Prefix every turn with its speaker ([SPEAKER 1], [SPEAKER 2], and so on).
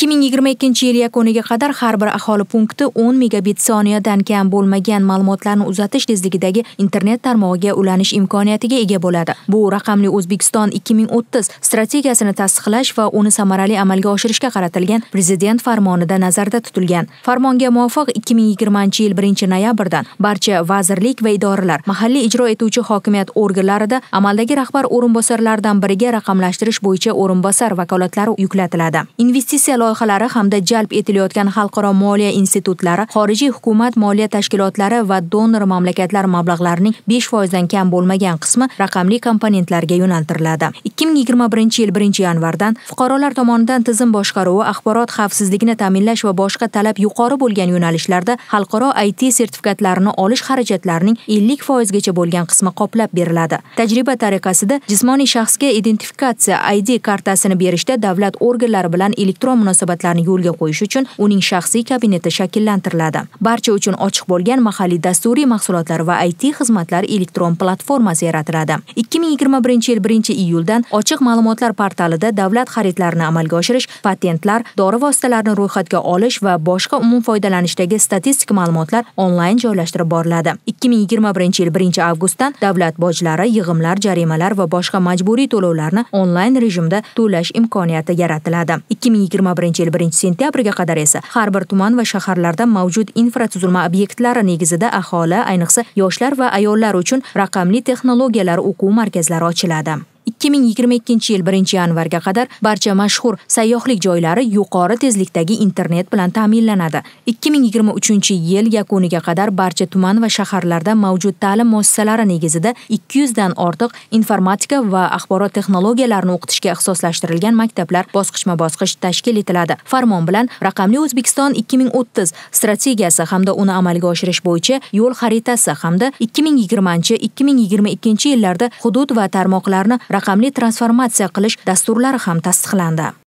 [SPEAKER 1] 2022 yil yakuniga qadar har bir aholi punkti 10 megabit soniyadan kam bo'lmagan ma'lumotlarni uzatish tezligidagi internet tarmog'iga ulanish imkoniyatiga ega bo'ladi. Bu raqamli O'zbekiston 2030 strategiyasini tasdiqlash va uni samarali amalga oshirishga qaratilgan prezident farmonida nazarda tutilgan. Farmonga muvofiq 2020 yil 1-noyabrdan barcha vazirlik va idoralar, mahalliy ijro etuvchi hokimiyat organlarida amaldagi rahbar o'rinbosarlaridan biriga raqamlashtirish bo'yicha o'rinbosar vakolatlari yuklatiladi. Investitsiya loyihalari hamda jalb etilayotgan xalqaro moliya institutlari xorijiy hukumat moliya tashkilotlari va donor mamlakatlar mablag'larining 5% foizdan kam bo'lmagan qismi raqamli komponentlarga yo'naltiriladi 2021 yil 1 yanvardan fuqarolar tomonidan tizim boshqaruvi axborot xavfsizligini ta'minlash va boshqa talab yuqori bo'lgan yo'nalishlarda xalqaro IT sertifikatlarini olish xarajatlarining 50% foizgacha bo'lgan qismi qoplab beriladi tajriba tariqasida jismoniy shaxsga identifikatsiya ID kartasini berishda davlat organlari bilan elektron munosabat munosabatlarni yo'lga qo'yish uchun uning shaxsiy kabineti shakllantiriladi barcha uchun ochiq bo'lgan mahalliy dasturiy mahsulotlar va it xizmatlar elektron platformasi yaratiladi 2021 yil 1 iyuldan ochiq ma'lumotlar portalida davlat xaridlarini amalga oshirish patentlar dori vositalarini ro'yxatga olish va boshqa umum foydalanishdagi statistik ma'lumotlar onlayn joylashtirib boriladi 2021 yil 1 avgustdan davlat bojlari yig'imlar jarimalar va boshqa majburiy to'lovlarni onlayn rejimda to'lash imkoniyati yaratiladi 2021 yil 1 sentyabrga qadar esa har bir tuman va shaharlarda mavjud infratuzilma obyektlari negizida aholi ayniqsa yoshlar va ayollar uchun raqamli texnologiyalar o'quv markazlari ochiladi 2022 yil 1 yanvarga qadar barcha mashhur sayyohlik joylari yuqori tezlikdagi internet bilan ta'minlanadi. 2023 yil yakuniga qadar barcha tuman va shaharlarda mavjud ta'lim muassasalari negizida 200 dan ortiq informatika va axborot texnologiyalarini o'qitishga ixtisoslashtirilgan maktablar bosqichma-bosqich tashkil etiladi. Farmon bilan raqamli O'zbekiston 2030 strategiyasi hamda uni amalga oshirish bo'yicha yo'l xaritasi hamda 2020-2022 yillarda hudud va tarmoqlarni raqam raqamli transformatsiya qilish dasturlari ham tasdiqlandi